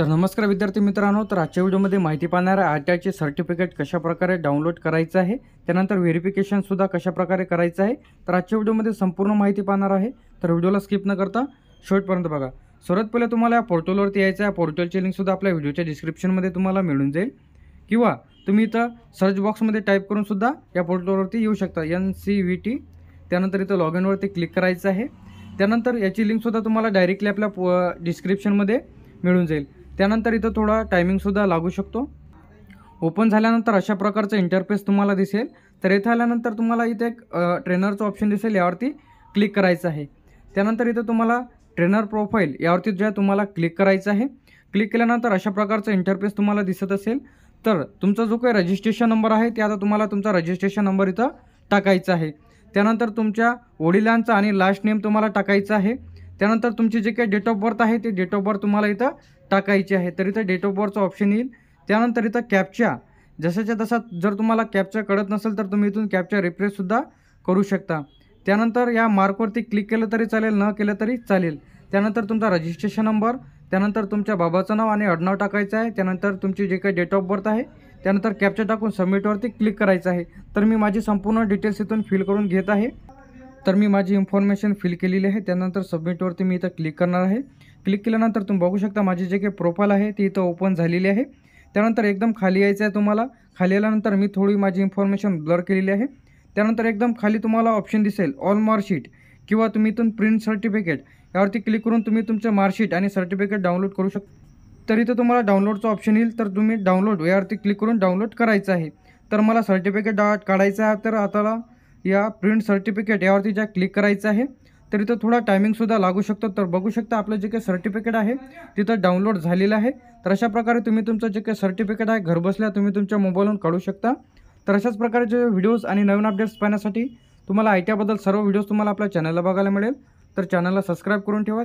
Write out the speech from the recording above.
तर नमस्कार विद्यार्थी मित्रांनो तर आजच्या व्हिडिओमध्ये माहिती पाहणार आहे आर टी आयचे सर्टिफिकेट कशाप्रकारे डाउनलोड करायचं आहे त्यानंतर व्हेरिफिकेशनसुद्धा कशाप्रकारे करायचं आहे तर आजच्या व्हिडिओमध्ये संपूर्ण माहिती पाहणार आहे तर व्हिडिओला स्किप न करता शेवटपर्यंत बघा सर्वात पहिले तुम्हाला या पोर्टलवरती यायचं आहे पोर्टलची लिंकसुद्धा आपल्या व्हिडिओच्या डिस्क्रिप्शनमध्ये तुम्हाला मिळून जाईल किंवा तुम्ही इथं सर्च बॉक्समध्ये टाईप करूनसुद्धा या पोर्टलवरती येऊ शकता एन सी व्ही टी त्यानंतर इथं लॉग इनवरती क्लिक करायचं आहे त्यानंतर याची लिंकसुद्धा तुम्हाला डायरेक्टली आपल्या पो डिस्क्रिप्शनमध्ये मिळून जाईल त्यानंतर इथं थोडा टायमिंगसुद्धा लागू शकतो ओपन झाल्यानंतर अशा प्रकारचं इंटरफेस तुम्हाला दिसेल तर इथं आल्यानंतर तुम्हाला इथे एक ट्रेनरचं ऑप्शन दिसेल यावरती क्लिक करायचं आहे त्यानंतर इथं तुम्हाला ट्रेनर प्रोफाईल यावरती जे तुम्हाला क्लिक करायचं आहे क्लिक केल्यानंतर अशा प्रकारचं इंटरफेस तुम्हाला दिसत असेल तर तुमचा जो काही रजिस्ट्रेशन नंबर आहे ते आता तुम्हाला तुमचा रजिस्ट्रेशन नंबर इथं टाकायचा आहे त्यानंतर तुमच्या वडिलांचा आणि लास्ट नेम तुम्हाला टाकायचा आहे त्यानंतर तुमची जे काही डेट ऑफ बर्थ आहे ते डेट ऑफ बर्थ तुम्हाला इथं टाकायची आहे तर इथं डेट ऑफ बर्थचं ऑप्शन येईल त्यानंतर इथं कॅपच्या जशाच्या तसा जर तुम्हाला कॅपच्या कळत नसेल तर तुम्ही इथून कॅपच्या रिप्लेससुद्धा करू शकता त्यानंतर या मार्कवरती क्लिक केलं तरी चालेल न केलं तरी चालेल त्यानंतर तुमचा रजिस्ट्रेशन नंबर त्यानंतर तुमच्या बाबाचं नाव आणि अडनाव टाकायचं आहे त्यानंतर तुमची जे काही डेट ऑफ बर्थ आहे त्यानंतर कॅप्चर टाकून सबमिटवरती क्लिक करायचं आहे तर मी माझी संपूर्ण डिटेल्स इथून फिल करून घेत आहे तर मी माझी इन्फॉर्मेशन फिल केलेली आहे त्यानंतर सबमिटवरती मी इथं क्लिक करणार आहे क्लिक केल्यानंतर तुम्ही बघू शकता माझी जे काही प्रोफाईल आहे ती इथं ओपन झालेली आहे त्यानंतर एकदम खाली यायचं आहे तुम्हाला खाली आल्यानंतर मी थोडी माझी इन्फॉर्मेशन ब्लर केलेली आहे त्यानंतर एकदम खाली तुम्हाला ऑप्शन दिसेल ऑल मार्कशीट किंवा तुम्ही इथून प्रिंट सर्टिफिकेट यावरती क्लिक करून तुम्ही तुमचं मार्कशीट आणि सर्टिफिकेट डाउनलोड करू शकता तर इथं तुम्हाला डाउनलोडचं ऑप्शन येईल तर तुम्ही डाउनलोड यावरती क्लिक करून डाउनलोड करायचं आहे तर मला सर्टिफिकेट डा काढायचं आहे तर आता या प्रिंट सर्टिफिकेट यावरती ज्या क्लिक करायचं आहे तर इथं थोडा टायमिंगसुद्धा लागू शकतो तर बघू शकता आपलं जे काही सर्टिफिकेट आहे तिथं डाउनलोड झालेलं आहे तर अशा प्रकारे तुम्ही तुमचं जे काही सर्टिफिकेट आहे घरबसल्या तुम्ही तुमच्या मोबाईलवरून काढू शकता तर अशाच प्रकारचे व्हिडिओज आणि नवीन अपडेट्स पाहण्यासाठी तुम्हाला आयटीबद्दल सर्व व्हिडिओज तुम्हाला आपल्या चॅनलला बघायला मिळेल तर चॅनलला सबस्क्राईब करून ठेवा